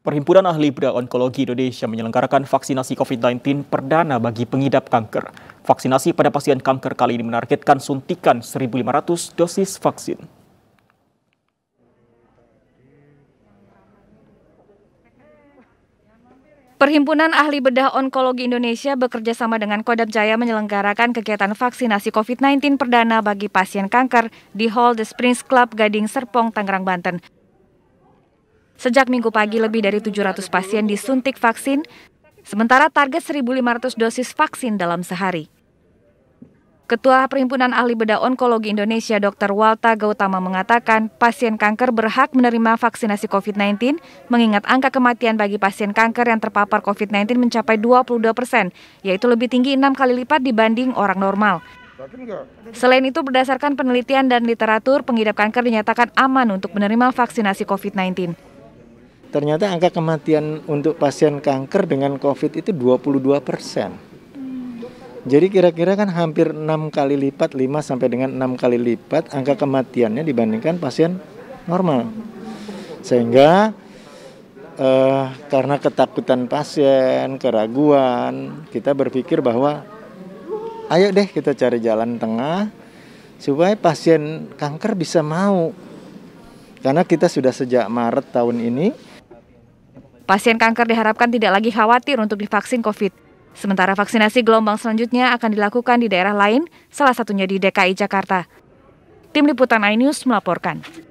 Perhimpunan Ahli Bedah Onkologi Indonesia menyelenggarakan vaksinasi COVID-19 perdana bagi pengidap kanker. Vaksinasi pada pasien kanker kali ini menargetkan suntikan 1.500 dosis vaksin. Perhimpunan Ahli Bedah Onkologi Indonesia bekerja sama dengan Kodam Jaya menyelenggarakan kegiatan vaksinasi COVID-19 perdana bagi pasien kanker di Hall The Springs Club Gading Serpong, Tangerang, Banten. Sejak minggu pagi, lebih dari 700 pasien disuntik vaksin, sementara target 1.500 dosis vaksin dalam sehari. Ketua Perhimpunan Ahli Bedah Onkologi Indonesia Dr. Walta Gautama mengatakan pasien kanker berhak menerima vaksinasi COVID-19 mengingat angka kematian bagi pasien kanker yang terpapar COVID-19 mencapai 22 persen, yaitu lebih tinggi enam kali lipat dibanding orang normal. Selain itu, berdasarkan penelitian dan literatur, pengidap kanker dinyatakan aman untuk menerima vaksinasi COVID-19 ternyata angka kematian untuk pasien kanker dengan COVID itu 22 persen. Jadi kira-kira kan hampir 6 kali lipat, 5 sampai dengan 6 kali lipat angka kematiannya dibandingkan pasien normal. Sehingga eh, karena ketakutan pasien, keraguan, kita berpikir bahwa ayo deh kita cari jalan tengah supaya pasien kanker bisa mau. Karena kita sudah sejak Maret tahun ini Pasien kanker diharapkan tidak lagi khawatir untuk divaksin COVID. Sementara vaksinasi gelombang selanjutnya akan dilakukan di daerah lain, salah satunya di DKI Jakarta. Tim Liputan iNews melaporkan.